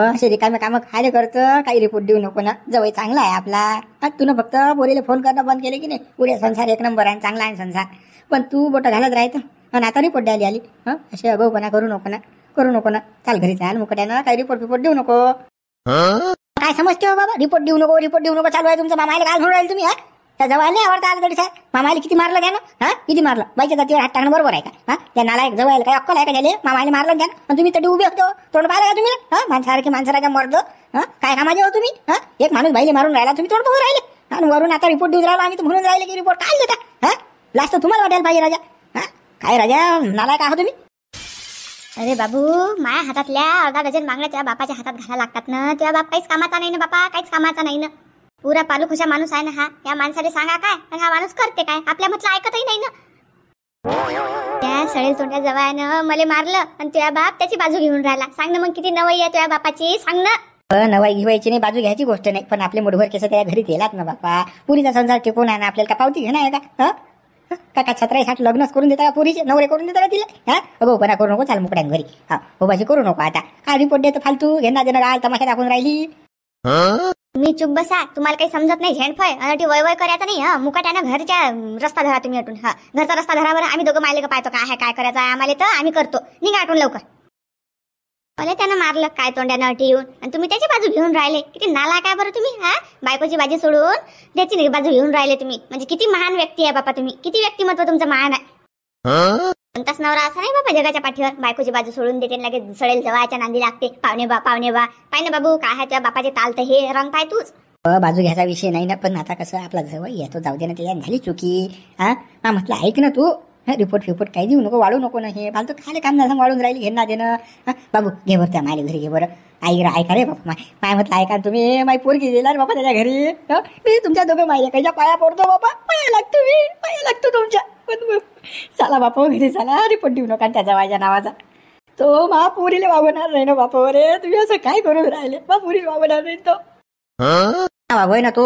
असे रिकामे काम खायला करतं काही रिपोर्ट देऊ नको ना जवळ चांगला आहे आपला तुला फक्त बोरीला फोन करणं बंद केले की नाही उद्या संसार एक नंबर आहे चांगला आहे संसार पण तू बोट घालत राहायचं आणि आता रिपोर्ट द्यायला आली हा असे पण करू नको ना करू नको ना चाल घरी चाल मुकट्यानं काही रिपोर्ट बिपोर्ट देऊ नको काय समजते हो बाबा रिपोर्ट देऊ नको रिपोर्ट देऊ नको चालू आहे तुमचं मामाला काय म्हणून राहील तुम्ही हा त्या जवळ नाही आवडता आलं साहेब मामाला किती मारलं घ्या ना हा किती मारलं बाईच्या गतीवर हात टाकणं बरोबर आहे का हा त्या नाला जवळ काय अक्कल आहे का झाले मामाला मारलं घ्या ना तुम्ही तरी उभे होतो हो. तोंड पाहिलं का तुम्ही हा माणसारखे माणसाला मर्द हा काय कामाचे हो तुम्ही हा एक माणूस बाईले मारून राहिला तुम्ही तोंड बघून राहिले आणि वरून आता रिपोर्ट देऊन राहिला आम्ही म्हणून राहिले की रिपोर्ट काय देता हा लास्ट तुम्हाला वाटायला पाहिजे राजा हा काय राजा नालायक आहात तुम्ही अरे बाबू माया हातातल्या अर्धा डझन मागण्या त्या बापाच्या हातात घाला लागतात ना त्या बाप काहीच कामाचा नाही ना बापा काहीच कामाचा नाही ना पुरा खुशा माणूस आहे ना हा या माणसाने सांगा काय पण हा माणूस करते काय आपल्या मधला ऐकतही नाही ना त्या सळेल तोंड्या जवळनं मला मारलं आणि तुझ्या बाप त्याची बाजू घेऊन राहिला सांग ना मग किती नवाई आहे तुझ्या बापाची सांग ना नवाई घेवायची नाही बाजू घ्यायची गोष्ट नाही पण आपले मुठभर केस त्या घरी गेलात ना बापा पुरीचा संसार टिकून आहे ना आपल्याला का पावती घेणार आहे का काका छत्राई साठ लग्नच करून देता का पुरीचे नवरे करून देता का तिला हा करू नको चाल मुकड्यां घरी हो ओबाशी करू नको आता का रिपोर्ट देतो फालतू घेणार देणार आल तमाशा दाखवून राहिली मी चुप बसा तुम्हाला काही समजत नाही झेंडफळ आणि वय वय करायचं नाही हा मुकाट्यानं घरच्या रस्ता धरा तुम्ही अटून हा घरचा रस्ता धरावर आम्ही दोघं मायले पाहतो काय आहे काय करायचं आहे आम्हाला तर आम्ही करतो निघा हटून लवकर भले त्यानं मारलं काय तोंड्यानं अटी येऊन आणि तुम्ही त्याची बाजू घेऊन राहिले किती नाला काय बरं तुम्ही हा बायकोची बाजू सोडून त्याची बाजू घेऊन राहिले तुम्ही म्हणजे किती महान व्यक्ती आहे बापा तुम्ही किती व्यक्तिमत्व तुमचं महान आहे कोणताच नवरा असा नाही बाबा जगाच्या पाठीवर बायकोची बाजू सोडून देते लगेच सडेल जवळच्या नांदी लागते पावणे बा पावणे बा पाय ना बाबू काय त्या बापाचे ताल तर हे रंग पाय तूच बाजू घ्यायचा विषय नाही ना पण आता कसं आपला जवळ येतो जाऊ दे ना झाली चुकी हा म्हटलं ऐक ना तू रिपोर्ट फिपोर्ट काही देऊ नको वाढू नको ना हे तू खाली काम झालं वाढून राहील घेणार देणं बाबू घे बरं त्या माझ्या घरी घे बरं आई ऐका रे बाबा माय म्हटलं ऐका तुम्ही माय पोरगी दिला बाबा त्याच्या घरी मी तुमच्या दोघं माहिती काही पाया पडतो बाबा पाया लागतो मी पाया लागतो तुमच्या पण मग चला बापा वगैरे चला अरे पण देऊ नका त्याचा माझ्या नावाचा तो मा पुरीला वागवणार नाही ना बापा अरे तुम्ही असं काय करून राहिले मा पुरी वागवणार नाही तो वागोय ना तो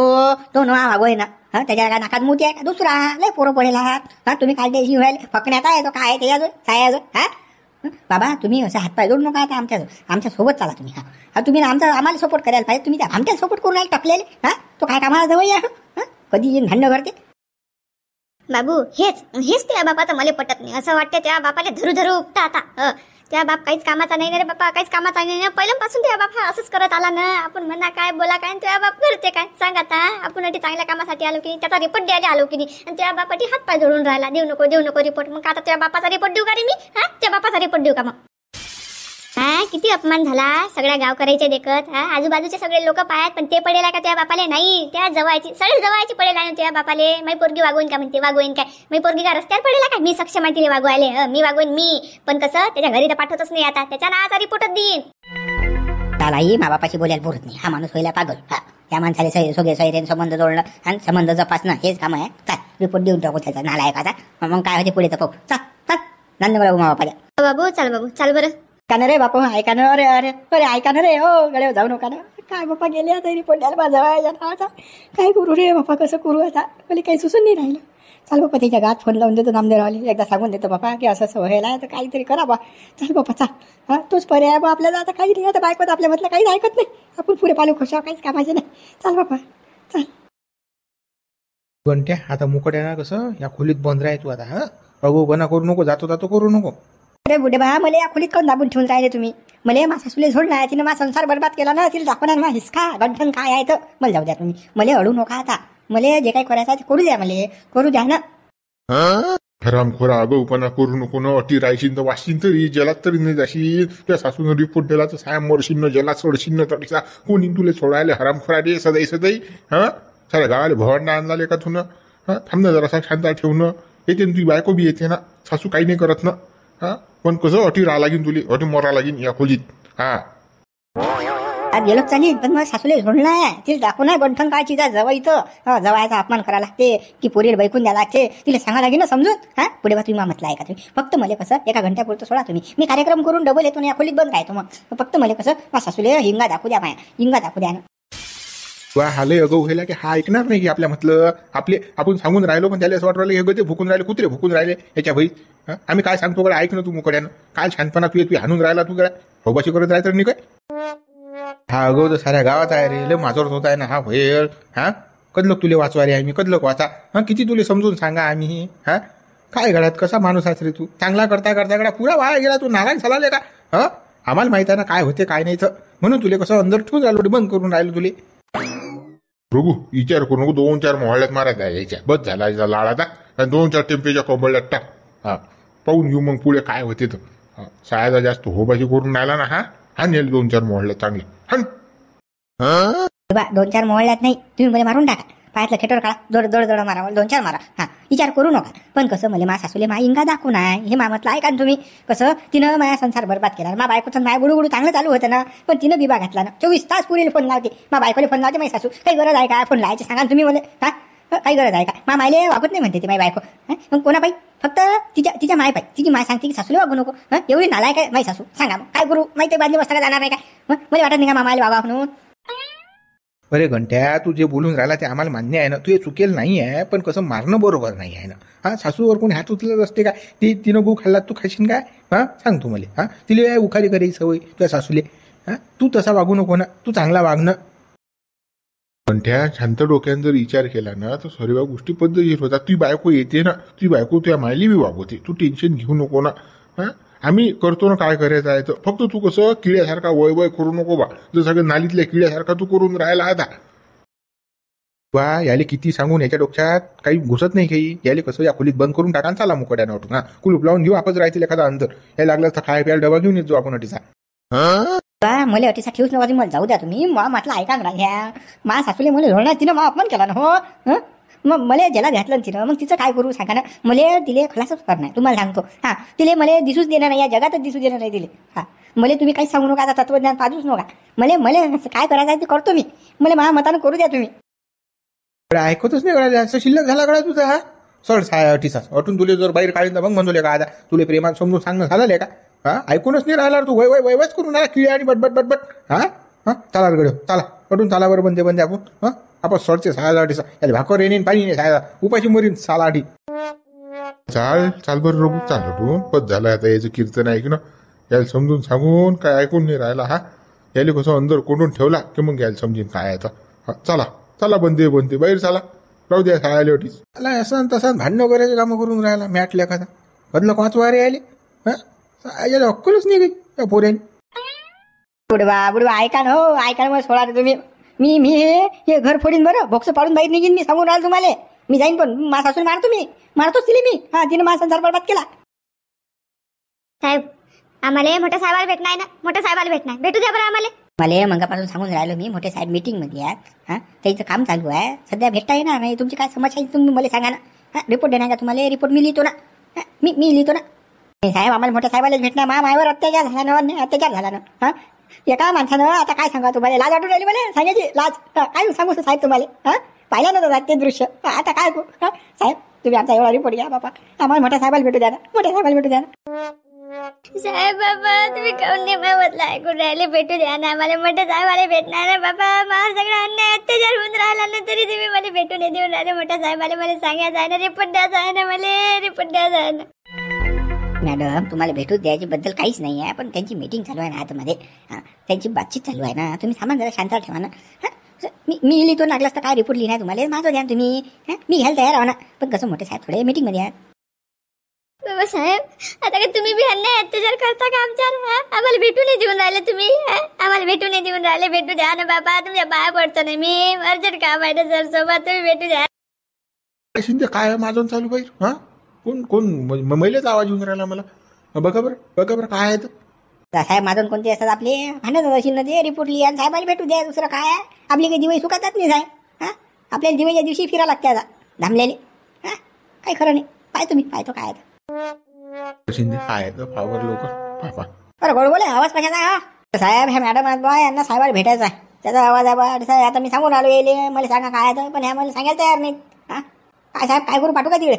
तो न वागोय ना त्याच्या नाकात मोठी आहे का दुसरा लय पोरं पडेल आहात हा तुम्ही काल देशी व्हायला फकण्यात आहे तो काय आहे अजून काय अजून हा बाबा तुम्ही असं हातपाय जोडू नका आता आमच्या आमच्या सोबत चाला तुम्ही हा तुम्ही आमचा आम्हाला सपोर्ट करायला पाहिजे तुम्ही आमच्या सपोर्ट करून राहिले हा तो काय कामाला जवळ या कधी भांडण करते बाबू हेच हेच त्या बापाचं मला पटत नाही असं वाटतं त्या बापाला धरू धरू उठता आता त्या बाप काहीच कामाचा नाही रे बापा काहीच कामाचा नाही ना पहिल्यापासून त्या बाप हा असंच करत आला ना आपण म्हणा काय बोला काय त्या बाप करते काय सांग आता आपण चांगल्या कामासाठी आलो की त्याचा रिपोर्ट द्यायला आलो की नाही आणि त्या बापाटी हात पाय जोडून राहिला देऊ नको देऊ नको रिपोर्ट मग आता त्या बापाचा रिपोर्ट देऊ का रे मी हा त्या बापाचा रिपोर्ट देऊ का मग हा किती अपमान झाला सगळ्या गावकऱ्याचे देखत हा आजूबाजूचे सगळे लोक पाहत पण ते पडेला का त्या बापाले नाही त्या जवळची सगळे जवळची पडेला त्या बापाले मी पोरगी वागवून का म्हणते वागवून काय मी पोरगी का रस्त्यावर पडेला का मी सक्षम आहे तिने वागवायले मी वागवेन मी पण कसं त्याच्या घरी तर पाठवतच नाही आता त्याच्या नावाचा रिपोर्टच देईन आई मा बापाशी बोलायला बोलत नाही हा माणूस होईला पागल हा त्या माणसाला सै सोगे संबंध जोडलं आणि संबंध जपासणं हेच काम आहे काय रिपोर्ट देऊन टाकू त्याचा नालायकाचा मग काय होते पुढे तर चल चल धन्यवाद बाबू मा हो बाबू चल बाबू चल बरं कान रे बापा ऐका ना अरे अरे अरे ऐका ना रे हो गड्या जाऊ नका ना काय बापा गेले आता रिपोर्टाला माझा आता काय करू रे बापा कसं करू आता मला काही सुसून नाही राहिलं चाल बापा त्याच्या गात फोन लावून देतो नामदेवरावली एकदा सांगून देतो बापा की असं असं व्हायला तर काहीतरी करा बा चाल बापा चाल हां तोच पर्याय बा आपल्याला आता काही नाही आता बायको आपल्या मधलं काहीच ऐकत नाही आपण पुरे पालू खुशाव काहीच कामाचे नाही चाल बापा चाल घंट्या आता येणार कसं या खोलीत बंद राहाय तू आता हां अगो बना करू नको जातो जातो करू नको अरे बुडे बा मला या खोलीत काऊन दाबून ठेवून राहिले तुम्ही मला मा सुले झोड नाही तिने मा संसार बरबाद केला ना तिला दाखवणार ना हिसका गंठन काय आहे तर मला जाऊ द्या तुम्ही मला अडू नका आता मले जे काही करायचं ते करू द्या मला करू द्या ना हरामखोरा अगं उपना करू नको ना अटी राहशील तर वाशिन तरी जलात तरी नाही जाशील त्या सासून रिपोर्ट दिला तर सायम मरशील न जलात सोडशील न तडीसा कोणी तुले सोडायला हरामखोरा रे सदाई सदाई हा सारा गावाला भवांडा आणला का तुनं हा थांब ना जरासा शांत ठेवणं येते ना तुझी बायको बी येते ना सासू काही नाही करत ना हा पण कसं अटी राहा लागेल तुली अटी मरा लागेल या खोलीत हा गेलो चाली पण मग सासूले झोडलं तिला दाखवून आहे गंठन काय चिजा जवळ इथं जवायचा अपमान करायला लागते की पोरीला बैकून द्यावं लागते तिला सांगा लागेल ना समजून हा पुढे बा तुम्ही म्हटलं आहे तुम्ही फक्त मला कसं एका घंट्यापुरतो सोडा तुम्ही मी कार्यक्रम करून डबल येतो ना या खोलीत बंद राहतो मग फक्त मला कसं सासूले हिंगा दाखवू द्या माया हिंगा दाखवू द्या वा हाल अगो व्हायला की हा ऐकणार नाही की आपल्या म्हटलं आपले आपण सांगून राहिलो पण त्याला असं वाटलं हे गे भुकून राहिले कुत्रे भुकून राहिले याच्या भाई आम्ही काय सांगतो कडे ऐक ना तू मुकड्यानं काय छानपणा तू तू हाणून राहिला तू काय होबाशी करत राहायचं नाही काय हा अगो तर साऱ्या गावात आहे रे लय माझोरच होत आहे ना हा होईल हा कदलक तुले वाचवा रे आम्ही कदलक वाचा हा किती तुले समजून सांगा आम्ही हा काय घडात कसा माणूस आहेस रे तू चांगला करता करता गडा पुरा वाया गेला तू नारायण झाला का हा आम्हाला माहित आहे ना काय होते काय नाही तर म्हणून तुले कसं अंदर ठेवून राहिलो बंद करून राहिलो तुले बघू विचार करू नको दोन चार मोहळ्यात मारायचा यायच्या बस झाला याचा लाळाचा आणि दोन चार टेम्पेच्या कोंबड्यात टाक हा पाहून घेऊ मग पुढे काय होते तर सायाचा जास्त होबाशी करून राहिला ना हा हा नेल दोन चार मोहळ्यात चांगले हा दोन चार मोहळ्यात नाही तुम्ही मला मारून टाका पायातलं खेटर काढा जोड जोड जोड मारा दोन चार मारा हा विचार करू नका पण कसं मला मा सासूले मा इंगा दाखवू नाय हे म्हटलं ऐका ना तुम्ही कसं तिनं माझ्या संसार बरबाद केला मा बायकोचं माया गुडूगुडू चांगलं चालू होतं ना पण तिनं बिबा घातला ना चोवीस तास पुरील फोन लावते मा बायकोले फोन लावते माझी सासू काही गरज आहे का फोन लावायचे सांगा तुम्ही मला हां काही गरज आहे का मा मायले वागत नाही म्हणते ती माय बायको मग कोणा पाई फक्त तिच्या तिच्या माय पाई तिची माय सांगते की सासूला वागू नको एवढी नालाय काय माई सासू सांगा मग काय करू माहिती बांधली बसता जाणार नाही काय मग मला वाटत नाही का मामाला वागा म्हणून अरे घंट्या तू जे बोलून राहिला ते आम्हाला मान्य आहे ना तू हे चुकेल नाही आहे पण कसं मारणं बरोबर नाही आहे ना हा सासूवर कोणी हात उचलत असते का ती तिनं गू खाल्ला तू खाशीन काय हा सांग तू मला हा तिला या उखारी करायची सवय तुझ्या सासूले हा तू तसा वागू नको ना तू चांगला वागणं घंट्या शांत डोक्यानं जर विचार केला ना तर सर्व गोष्टी पद्धतशीर होता तुझी बायको येते ना तुझी बायको तुझ्या मायली बी वागवते तू टेन्शन घेऊ नको ना हा आम्ही करतो ना काय करायचं आहे तर फक्त तू कसं किड्यासारखा वय वय करू नको बा जर सगळं नालीतल्या किड्यासारखा तू करून राहायला आता बा याले किती सांगून याच्या डोक्यात काही घुसत नाही काही याले कसं या खोलीत बंद करून टाका चला मुकड्या नव्हतं ना कुलूप लावून घेऊ आपच राहतील एखादा अंतर हे लागला तर खाय प्यायला डबा घेऊन येतो आपण अटीचा बा मला अटीचा ठेवूच जाऊ द्या तुम्ही मा म्हटलं ऐका ना ह्या मा सासूले मला तिनं मा अपमान केला ना हो मग मला ज्याला घातलं तिनं मग तिचं काय करू सांगा ना मला तिले खलासच करणार तुम्हाला सांगतो हा तिले मला दिसूच देणार नाही या जगातच दिसू देणार नाही तिले हा मला तुम्ही काही सांगू नका आता तत्वज्ञान पाजूच नका मला मला काय करायचं आहे ते करतो मी मला माझ्या मतानं करू द्या तुम्ही ऐकतच नाही असं शिल्लक झाला कळा तुझा हा सर साया अटून तुले जर बाहेर काढून तर मग म्हणतो का आता तुले प्रेमात समजून सांगणं झालं का हा ऐकूनच नाही राहणार तू वय वय वयवच करून ना किळी आणि बटबट बटबट हा हा चला गड चाला अटून चाला बरं बंदे बंदे आपण हा आपण सोडचे साला आठी त्याला भाकर येणे पाणी नाही सायला उपाशी मरीन साला आठी चाल चाल बरं रघू चाल तू पद झालं आता याचं कीर्तन ऐक ना याला समजून सांगून काय ऐकून नाही राहिला हा याले कसं अंदर कोंडून ठेवला की मग याला समजून काय आता चला चला बंदे बंदे बाहेर चला राहू द्या सायला वाटीस चला असं तसं भांडण वगैरे काम करून राहिला मॅट लेखाचा बदल कोणाच वारे यायले हा अक्कलच नाही काही त्या पोऱ्याने बुडवा बुडवा ऐका ना हो ऐका मग सोडा तुम्ही मी मी हे घर फोडीन बरं बॉक्स पाडून बाहेर निघीन मी सांगून राहिल तुम्हाला मी जाईन पण मा असून मारतो मी मारतोच तिने मी हा तिने मासा केला साहेब आम्हाला मोठ्या साहेबाला भेटणार ना मोठ्या साहेबाला भेटणार भेटू द्या बरं आम्हाला मला मंगापासून सांगून राहिलो मी मोठे साहेब मध्ये आहेत हा त्याचं काम चालू आहे सध्या भेटता येणार नाही तुमची काय समस्या आहे तुम्ही मला सांगा ना रिपोर्ट देणार का तुम्हाला रिपोर्ट मी लिहितो ना मी मी लिहितो ना साहेब आम्हाला मोठ्या साहेबाला भेटणार मा मायावर अत्याचार झाला ना अत्याचार झाला ना हा एका माणसानं आता काय सांगा तुम्हाला लाज आठवून राहिली मला सांगायची लाज काय सांगू साहेब तुम्हाला हा पाहिलं ना दादा ते दृश्य आता काय ऐकू? साहेब तुम्ही आमचा एवढा रिपोर्ट घ्या बाबा आम्हाला मोठ्या साहेबाला भेटू द्या ना मोठ्या साहेबाला भेटू द्या साहेब बाबा तुम्ही कोणी नाही ऐकून राहिले भेटू द्या ना मला मोठे साहेबाला भेटणार ना बाबा माझा सगळा अन्याय अत्याचार होऊन राहिला ना तरी तुम्ही मला भेटू नाही देऊन राहिले मोठ्या साहेबाला मला सांगायचं आहे ना रिपोर्ट द्यायचा आहे ना मला रिपोर्ट द्यायचा आहे ना मॅडम तुम्हाला भेटू द्यायच्याबद्दल काहीच नाही आहे पण त्यांची मीटिंग चालू आहे ना आतमध्ये त्यांची बातचीत चालू आहे ना तुम्ही सामान जरा शांत ठेवा ना मी मी लिहितो लागलास तर काय रिपोर्ट लिहिणार तुम्हाला माझं द्या तुम्ही मी घ्यायला तयार आहो ना पण कसं मोठे साहेब थोडे मध्ये या बाबासाहेब आता काय तुम्ही बी अन्याय अत्याचार करता का आमच्यावर आम्हाला भेटू नाही देऊन राहिले तुम्ही आम्हाला भेटू नाही देऊन राहिले भेटू द्या ना बाबा तुमच्या बाया पडतो नाही मी अर्जंट काम आहे ना सर सोबत तुम्ही भेटू द्या शिंदे काय माझं चालू बाई हां कोण कोण महिलेचा आवाज येऊन राहिला मला बघा बरं बघा काय साहेब माधून कोणते असतात आपले हाणत अशी न ते रिपोर्ट लिहा साहेबाला भेटू द्या दुसरं काय आपली काही दिवाळी सुखातात नाही साहेब हा आपल्याला दिवाळीच्या दिवशी फिरा लागते आता धामल्याने हा काय खरं नाही पाहतो मी पाहतो काय शिंदे काय फावर लोक बरं गोड आवाज कशाचा हा साहेब ह्या मॅडम आहेत यांना साहेबाला भेटायचा आहे त्याचा आवाज आहे साहेब आता मी सांगून आलो येले मला सांगा काय पण ह्या मला सांगायला तयार नाहीत हा काय साहेब काय करू पाठवू का तिकडे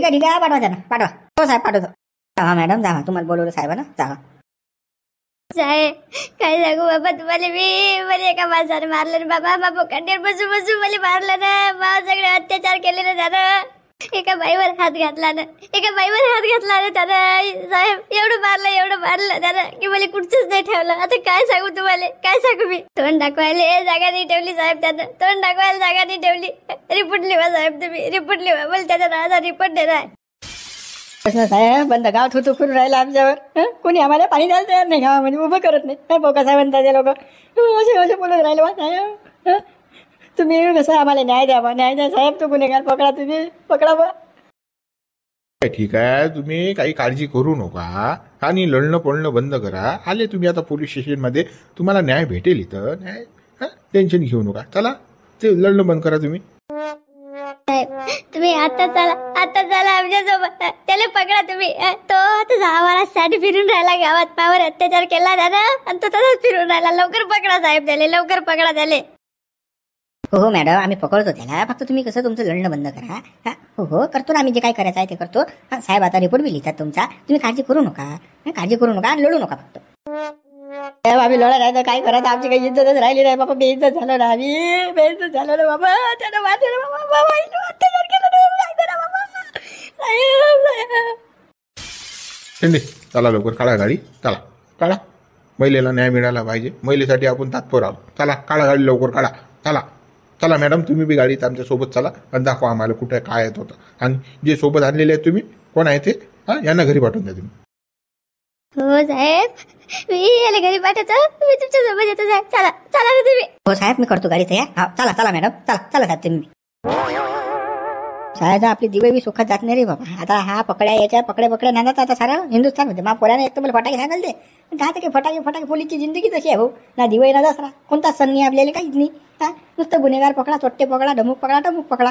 ठीक आहे ठीक आहे पाठवा त्यांना पाठवा हो साहेब पाठवतो जावा मॅडम जावा तुम्हाला बोलवलं साहेबांना जावा काय सांगू बाबा तुम्हाला मी मला एका माणसाने मारलं ना बाबा बाबा कंटेन बसू बसू मला मारलं ना बा सगळे अत्याचार केले ना दादा एका बाईवर हात घातला ना एका बाईवर हात घातला ना त्यानं साहेब एवढं मारलं एवढं मारलं त्यानं की मला कुठचंच नाही ठेवलं आता काय सांगू तुम्हाला काय सांगू मी तोंड दाखवायला जागा नाही ठेवली साहेब त्यानं तोंड दाखवायला जागा नाही ठेवली रिपोर्ट लिवा साहेब तुम्ही रिपोर्ट लिवा बोल त्याचा राजा रिपोर्ट देणार साहेब बंद गाव थुतू फिरून राहिला आमच्यावर कोणी आम्हाला पाणी द्यायला तयार नाही गावामध्ये उभं करत नाही बोका साहेब ते लोक असे असे बोलून राहिले तुम्ही कसं आम्हाला न्याय द्यावा न्याय द्या साहेब तो गुन्हेगार पकडा तुम्ही पकडा ठीक आहे तुम्ही काही काळजी करू नका आणि लढणं पळणं बंद करा आले तुम्ही आता पोलीस स्टेशनमध्ये तुम्हाला न्याय भेटेल इथं न्याय टेन्शन घेऊ नका चला ते लढणं बंद करा तुम्ही तुम्ही आता चला आता चला आमच्या त्याला पकडा तुम्ही तो आता आम्हाला साठी फिरून राहिला गावात पावर अत्याचार केला दादा आणि तो तसाच फिरून राहिला लवकर पकडा साहेब त्याला लवकर पकडा झाले हो हो मॅडम आम्ही पकडतो त्याला फक्त तुम्ही कसं तुमचं लढणं बंद करा हा हो हो करतो ना आम्ही जे काय करायचं आहे ते करतो साहेब आता रिपोर्ट बी लिहितात तुमचा तुम्ही काळजी करू नका काळजी करू नका आणि लढू नका फक्त साहेब आम्ही लढा नाही काय करा आमची काही इज्जतच राहिली नाही बाबा बेइज्जत झालं ना आम्ही बेइज्जत झालो ना बाबा त्यानं बाबा चला लवकर काळा गाडी चला काढा महिलेला न्याय मिळाला पाहिजे महिलेसाठी आपण तात्पुर आहोत चला काळा गाडी लवकर काढा चला चला मॅडम तुम्ही बी गाडीत सोबत चला आणि दाखवा आम्हाला कुठे काय येत होतं आणि जे सोबत आणलेले आहेत तुम्ही कोण आहे ते यांना घरी पाठवून द्या तुम्ही हो साहेब मी याला घरी पाठवतो मी तुमच्या सोबत येतो चला चला तुम्ही हो साहेब मी करतो गाडी तयार हा चला चला मॅडम चला चला साहेब तुम्ही शाळेचा आपली दिवे बी सुखात जात नाही रे बाबा आता हा पकड्या याच्या पकडे पकड्या नांदात आता सारा मध्ये मा पोऱ्याने एक तर मला फटाके सांगाल ते दहा टक्के फटाके फटाके पोलीसची जिंदगी तशी आहे भाऊ ना दिवे ना दसरा कोणता सण नाही आपल्याला काहीच नाही हा नुसतं गुन्हेगार पकडा चोट्टे पकडा डमूक पकडा डमूक पकडा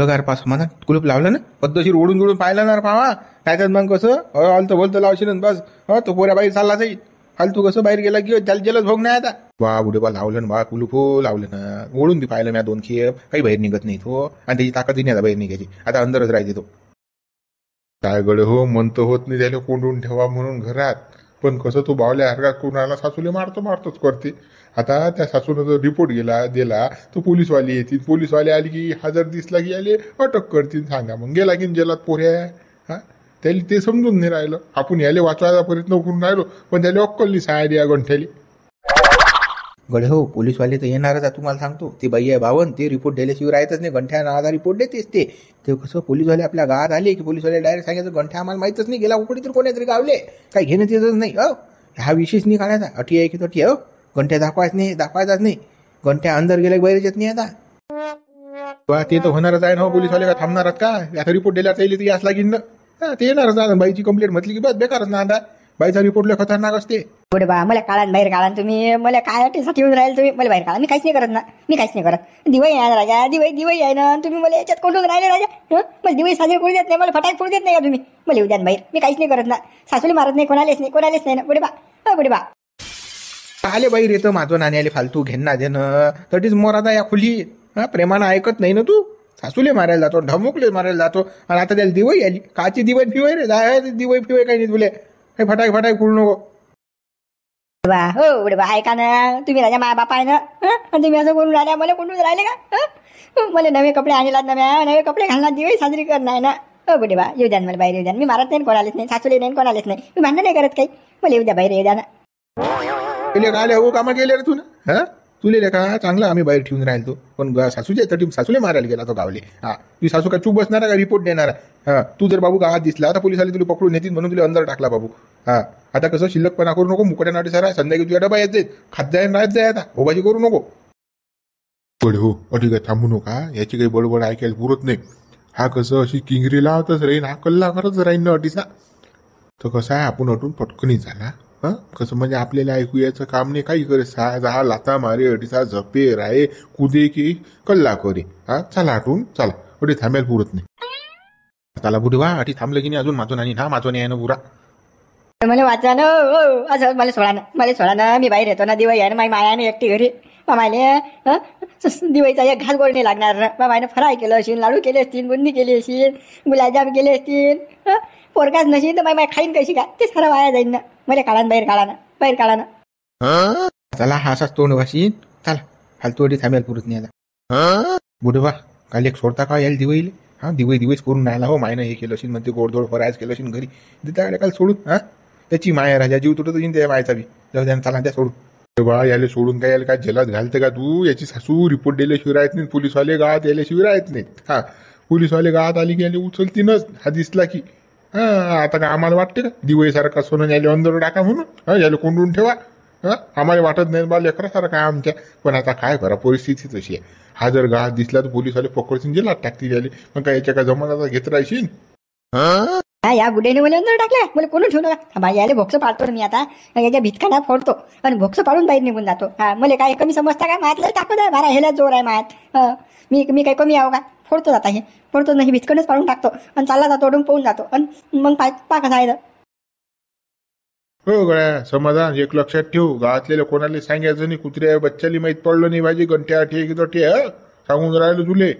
लगार पास मला कुलूप लावलं ना पद्धतशीर ओढून जोडून पाहिलं ना पावा काय करत मग कसं तर बोलतो लावशील बस हो तो पोऱ्या बाहेर चालला जाईल फालतू कसं बाहेर गेला की जल जलद भोग नाही आता वा बुढेबा लावलं वा कुलू फो लावलं ना ओळून बी पाहिलं म्या दोन खेप काही बाहेर निघत नाही तो आणि त्याची ताकद नाही बाहेर निघायची आता अंदरच राहायचे तो काय गड हो मन तर होत नाही त्याला कोंडून ठेवा म्हणून घरात पण कसं तो बावल्या हरका कोणाला सासूले मारतो मारतोच करते आता त्या सासूनं जो रिपोर्ट गेला दिला तो पोलीसवाले येतील पोलिसवाले आले की हजर दिसला की आले अटक करतील सांगा मग गेला की जेलात पोऱ्या त्याला ते समजून नाही राहिलं आपण याले वाचवायचा प्रयत्न करून राहिलो पण त्याला अक्कलली सायडी या गडे हो पोलीसवाले तर येणारच आहे तुम्हाला सांगतो ते बाई आहे बावन ते रिपोर्ट दिल्याशिवाय राहतच नाही गंठ्या नावाचा रिपोर्ट देतेच ते कसं पोलीसवाले आपल्या गावात आले की पोलीसवाले डायरेक्ट सांगायचं गंठ्या आम्हाला माहीतच नाही गेला उकडी तर कोणीतरी गावले काही घेण्यात येतच नाही अ हो. हा विशेष नाही काढायचा अटी आहे की तटी अ गंठ्या हो. दाखवायच नाही दाखवायचाच नाही गंठ्या अंदर गेल्या बाहेर येत नाही आता ते तर होणारच आहे ना हो, पोलीसवाले का थांबणारच का आता रिपोर्ट द्यायला तर यास ना ते येणारच बाईची कंप्लेंट म्हटली की बस बेकारच ना आता बाईचा रिपोर्ट खतरनाक असते पुढे बा मला काळान बाहेर काढा तुम्ही मला काय अटीसाठी येऊन राहिले तुम्ही मला बाहेर काढा मी काहीच नाही करत ना मी काहीच नाही करत दिवाळी आहे राजा दिवाळी दिवाळी आहे ना तुम्ही मला याच्यात कोंडून राहिले राजा मला दिवाळी साजरी करू देत नाही मला फटाक फोडू देत नाही का तुम्ही मला येऊ बाहेर मी काहीच नाही करत ना सासूले मारत नाही कोणालेच नाही कोणालेच नाही ना गुड बा हो बा आले बाई रे तर माझं आले फालतू घेणं देणं तटीच मोर आता या खुली हा प्रेमानं ऐकत नाही ना तू सासूले मारायला जातो ढमुकले मारायला जातो आणि आता त्याला दिवाळी आली काची दिवाळी फिवाय रे जाय दिवाळी फिवाय काही नाही तुले हे फटाक फटाक फुल नको वा हो उडवा ऐका ना तुम्ही राजा माया बाप आहे ना तुम्ही असं करून राहिल्या मला कोणून राहिले का हो मला नवे कपडे आणलात नव्या नवे कपडे घालणार दिवे साजरी करणार ना हो बुडेबा बा येऊ द्या मला बाहेर येऊ द्या मी मारत नाही कोणालाच नाही सासूले नाही कोणालाच नाही मी मान्य नाही करत काही मला येऊ द्या बाहेर येऊ द्या ना तुला काय हो कामा केले रे तू ना तुले का चांगला आम्ही बाहेर ठेवून राहिलो पण सासूच्या तर सासूले मारायला गेला तो गावले हा तू सासू का चूप बसणार का रिपोर्ट देणार हा तू जर बाबू का दिसला आता पोलिस आले तुला पकडून नेतील म्हणून तुला अंदर टाकला बाबू हा आता कसं शिल्लकपणा करू नको मुकट्या नाटे सारा संध्याकाळी तुझ्या डबा येत खात जाय राहत जाय आता होबाजी करू नको बड हो अटी थांबू नका याची काही बडबड ऐकायला पुरत नाही हा कसं अशी किंगरी लावतच राहीन हा कल्ला करत राहीन ना अटीचा तो कसा आहे आपण अटून पटकनी झाला हां कसं म्हणजे आपल्याला ऐकूयाचं काम नाही काही करे सहा जहा लाता मारे अडीसा झपे राय कुदे की कल्ला करे हा चला हटून चला कुठे थांबायला पुरत नाही चला बुढे वा अटी थांबलं की नाही अजून माझून नाही ना माझून आहे ना बुरा मला वाचा ना हो, ओ, असं मला सोळा ना मला सोळा ना मी बाहेर येतो ना दिवाळी आहे ना माझी माया एकटी घरी मामाले दिवाळीचा एक घास गोड नाही लागणार ना फराय केलं असेल लाडू केले असतील बुंदी केली असेल गुलाबजाम केले असतील पोरकास पोरकाच तर माझी माय खाईन कशी का तेच खरं वाया जाईन ना मला काढा बाहेर काढा बाहेर चला हा असाच तोंड वाशीन चला तोडी थांबेल पुरत नाही आता बुढवा काल एक सोडता का यायला दिवाळी हा दिवाळी दिवस करून राहिला हो मायनं हे केलं असेल म्हणते गोडधोड फरायच केलं असेल घरी काय काल सोडून हा त्याची माया राजा जीव तुटत येईन त्या मायाचा बी जाऊ द्या चला त्या सोडून बाळा याला सोडून काय याला काय जलात घालते का तू याची सासू रिपोर्ट दिल्याशिवाय राहत नाही पोलीसवाले गावात यायला शिवाय नाही नाहीत हा पोलीसवाले गावात आली की याला उचलतीनच हा दिसला की हा आता काय आम्हाला वाटते का दिवाळीसारखा सोनं यायला अंदर टाका म्हणून याले कोंडून ठेवा हा आम्हाला वाटत नाही बा काय आमच्या पण आता काय करा परिस्थिती तशी आहे हा जर घास दिसला तर आले पकडून जेला टाकतील याले मग काय याच्या का जमानाचा घेत राहशील हा हा या गुडेने मला अंदर टाकल्या मला कोणी ठेवू का बाई आले भोक्स पाडतो मी आता याच्या भितखाना फोडतो आणि भोक्स पाडून बाहेर निघून जातो हा मला काय कमी समजता का मायातलं टाकू द्या बारा ह्याला जोर आहे मायात मी मी काय कमी आहो का फोडतो जाता हे फोडतो नाही भितकडच पाडून टाकतो आणि चालला जातो ओढून पळून जातो आणि मग पाय कसा आहे हो गळ्या समाधान एक लक्षात ठेवू गावातले कोणाला सांगायचं नाही कुत्रे बच्च्याली माहीत पडलो नाही भाजी घंटे आठ एक दोटी सांगून राहिलं तुले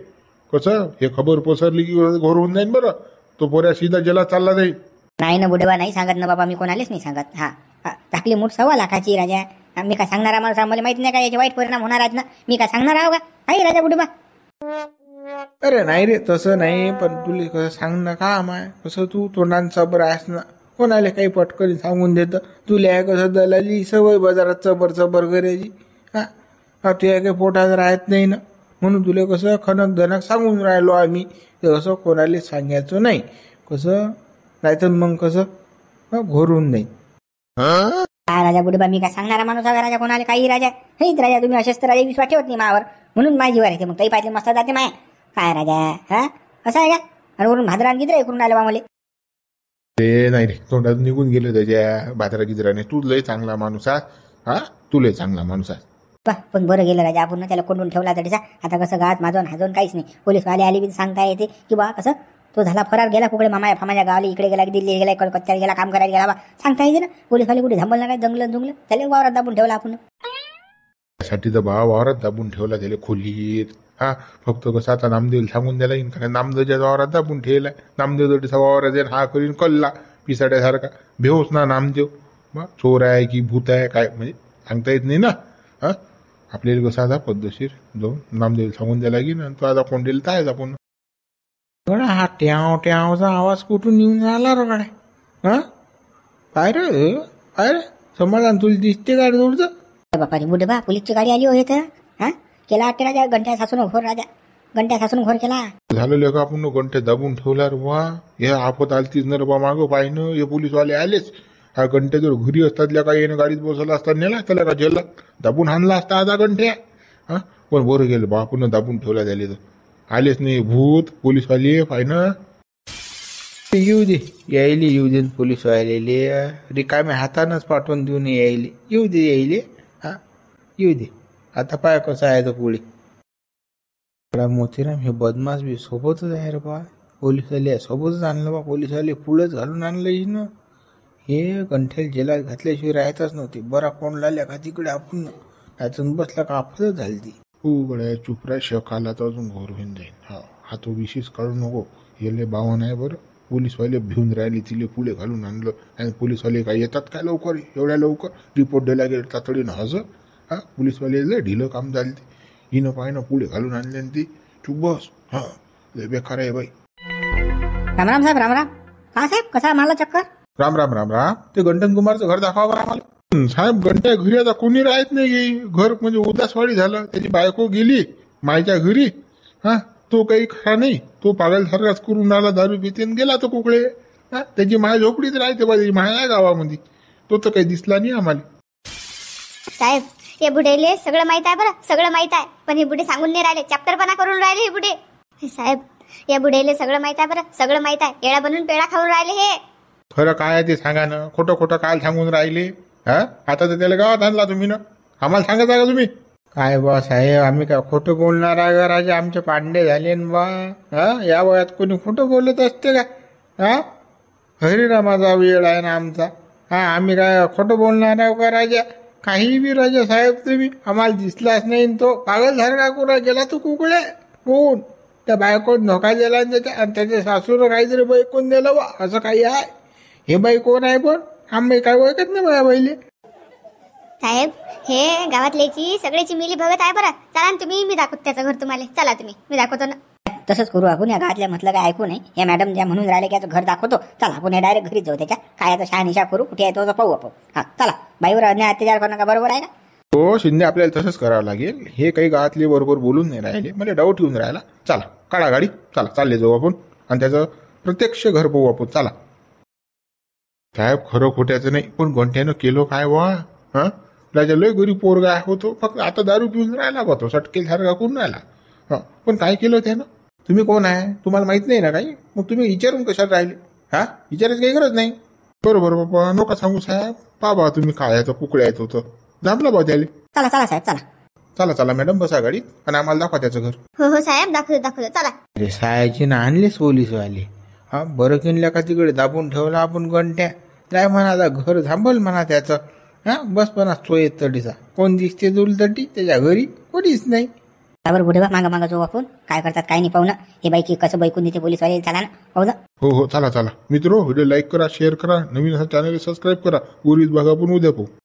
कसं हे खबर पसरली की होऊन जाईन बरं तो पोऱ्या सीधा जेला चालला जाईल नाही ना बुडेबा नाही सांगत ना बाबा मी कोणालेच नाही सांगत हा टाकले टाकली मूठ सव्वा लाखाची राजा मी काय सांगणार आम्हाला सांग- मला माहित नाही का याचे वाईट परिणाम होणार आहेत ना मी काय सांगणार आहो का नाही राजा बुडेबा अरे नाही रे तसं नाही पण तुले कसं सांग ना का माय कसं तू तोंडान सबर आहेस ना कोणाला काही पटकन सांगून देत तुला आहे कसं दलाली सवय बाजारात चबर चबर करायची हा हा तुया काही पोटात राहत नाही ना म्हणून तुला कसं खनक धनक सांगून राहिलो आम्ही ते असं कोणाला सांगायचं नाही कसं नाहीतर मग कसं घोरून नाही राजा बुडबा मी काय सांगणारा माणूस आहे राजा कोणाला काही राजा हेच राजा तुम्ही असेच तर राजा विश्वास ठेवत नाही मावर म्हणून माझी जीवर येते मग काही पाहिजे मस्त जाते माय काय राजा हा असं आहे का आणि वरून भादरान गिद्र इकडून आले बा ते नाही रे तोंडात निघून गेले त्याच्या भादरा गिद्राने तू लय चांगला माणूस हा तू लय चांगला माणूस आहे बा पण बरं गेलं राजा आपण त्याला कोंडून ठेवला तरीचा आता कसं गावात माझं हजून काहीच नाही वाले आले बी सांगता येते की बा कसं तो झाला फरार गेला कुकडे मामा फामाच्या गावाला इकडे गेला की दिल्ली गेला कलकत्त्याला गेला काम करायला गेला बा सांगता येते ना पोलीसवाले कुठे थांबवलं नाही जंगल जुंगल त्याला वावरात दाबून ठेवला आपण साठी तर बा वावरात दाबून ठेवला त्याला खोलीत हा फक्त कसं आता नामदेव सांगून द्यायला येईन कारण नामदेवच्या वावरात दाबून ठेवला नामदेव जोडीचा वावरात येईन हा करून कल्ला पिसाड्यासारखा भेवच ना नामदेव मग चोर आहे की भूत आहे काय म्हणजे सांगता येत नाही ना हा आपल्याला आता पद्धतशीर नाम नामदेव सांगून द्यायला लागेल आणि तो आता कोंडेल तर आहेच आपण गडा हा ट्याव ट्यावचा आवाज कुठून येऊन झाला रे गड्या हा काय रे काय रे समाधान तुला दिसते गाडी जोडचं बापारी बुढे बा पोलीसची गाडी आली होय तर हा केला अट्टे राजा घंट्या सासून घोर राजा घंट्या सासून घोर केला झालेलं का आपण घंटे दाबून ठेवला रे वा हे आपत आलतीच न रे बा मागं पाहिनं हे पोलीसवाले आलेच हा घंटे जर घुरी असतातल्या काही येणं गाडीत बसवला असता नेला त्याला का जेलला दाबून आणला असता आधा घंटे हा पण बरं गेलं बापून दाबून ठेवला झाले तर आलेच नाही भूत पोलीस आले फायन येऊ दे यायले येऊ दे पोलीस काय मी हातानंच पाठवून देऊन यायले येऊ दे यायले हा येऊ दे आता पाय कसं आहे तो पुढे मोतीराम हे बदमाश बी सोबतच आहे रे बा पोलिसवाले सोबतच आणलं बा पोलिसवाले पुढेच घालून आणलं ना हे कंठेल जेलात घातल्याशिवाय राहतच नव्हते बरा कोण लागल्या का तिकडे आपण त्यातून बसला का झाली ती हो गड्या चुपऱ्या शकाला तर अजून घोर होऊन जाईल हा हा तो विशेष काढू नको येले बावन आहे बरं पोलीसवाले भिवून राहिले तिले पुढे घालून आणलं आणि पोलीसवाले काय येतात काय लवकर एवढ्या लवकर रिपोर्ट द्यायला गेले तातडीनं हजर हा पोलीसवाले ढिलं काम झालं ते हिनं पाहिनं पुढे घालून आणले ती चुप बस हा लय बेकार आहे बाई रामराम साहेब रामराम हा साहेब कसा मला चक्कर राम राम राम राम ते गंटन कुमारचं घर दाखवा आम्हाला साहेब गंड्या घरी आता कोणी राहत नाही घर म्हणजे उदासवाडी झालं त्याची बायको गेली मायच्या घरी हा तो काही खरा नाही तो पागल सारखाच करून आला दारू पितेन गेला तो कोकळे हा त्याची माया झोपडीत राहते बा त्याची माया गावामध्ये तो तर काही दिसला नाही आम्हाला साहेब हे बुढेले सगळं माहित आहे बरं सगळं माहित आहे पण हे बुढे सांगून नाही राहिले चॅप्टरपणा करून राहिले हे बुढे साहेब या बुढेले सगळं माहित आहे बरं सगळं माहित आहे येळा बनून पेळा खाऊन राहिले हे खरं काय आहे ते सांगा ना खोटं खोटं काल सांगून राहिले हा आता तर त्याला गावात आणला तुम्ही ना आम्हाला सांगता का तुम्ही काय बा साहेब आम्ही काय खोटं बोलणार आहे का राजा आमचे पांडे झाले बा हा या वयात कोणी खोटं बोलत असते का हा हरिरामाचा वेळ आहे ना आमचा हा आम्ही काय खोटं बोलणार आहे का राजा काही बी राजा साहेब तुम्ही आम्हाला दिसलाच नाही तो पागल झाला कुरा गेला तू कुकडे कोण त्या बायकोत धोका दिला आणि त्याच्या सासूर काहीतरी बैकून दिलं बा असं काही आहे हे बाई कोण आहे पण आंबे काय ओळखत नाही बाया बाईले साहेब हे गावातल्याची सगळ्याची मिली भगत आहे बरं चला तुम्ही मी दाखवतो त्याचं घर तुम्हाला चला तुम्ही मी दाखवतो ना तसंच करू आपण या गावातल्या म्हटलं काय ऐकू नाही या मॅडम ज्या म्हणून राहिले की घर दाखवतो चला आपण डायरेक्ट घरी जाऊ त्याच्या काय आता शहा निशा करू कुठे आहे तो पाहू आपण हा चला बाईवर अन्याय अत्याचार करू का बरोबर आहे ना हो शिंदे आपल्याला तसंच करावं लागेल हे काही गावातले बरोबर बोलून नाही राहिले मला डाऊट येऊन राहिला चला काढा गाडी चला चालले जाऊ आपण आणि त्याचं प्रत्यक्ष घर पाहू आपण चला साहेब खरं खोट्याचं नाही पण गंठ्यानं केलं काय वा हा राजा लय गरीब पोरगा होतो फक्त आता दारू पिऊन राहिला बा तो सटके सारखा कोण राहिला हा पण काय केलं त्यानं तुम्ही कोण आहे तुम्हाला माहित नाही ना काही मग तुम्ही विचारून कशाला राहिले हा विचारायची काही गरज नाही बरोबर बाबा नका सांगू साहेब बाबा तुम्ही काय आहे कुकड्या येत होतं दाबला बा त्याला चला चला साहेब चला चला चला मॅडम बसा गाडीत आणि आम्हाला दाखवा त्याचं घर हो हो साहेब दाखवले दाखवले चला अरे सायाची ना आणलेच हा बरं किनल्या का तिकडे दाबून ठेवला आपण गंट्या त्या म्हणाला घर झांबल म्हणा त्याचं हां बस म्हणा सोय तडीचा कोण दिसते दुल तडी त्याच्या घरी कोणीच नाही त्यावर बुढे बा मागा मागा जो आपण काय करतात काय नाही पाहू हे बाईकी कसं बैकून देते वाले चला ना पाहू ना हो हो चला चला मित्र व्हिडिओ लाईक करा शेअर करा नवीन हा चॅनल सबस्क्राईब करा उरीत बघा पण उद्या पाहू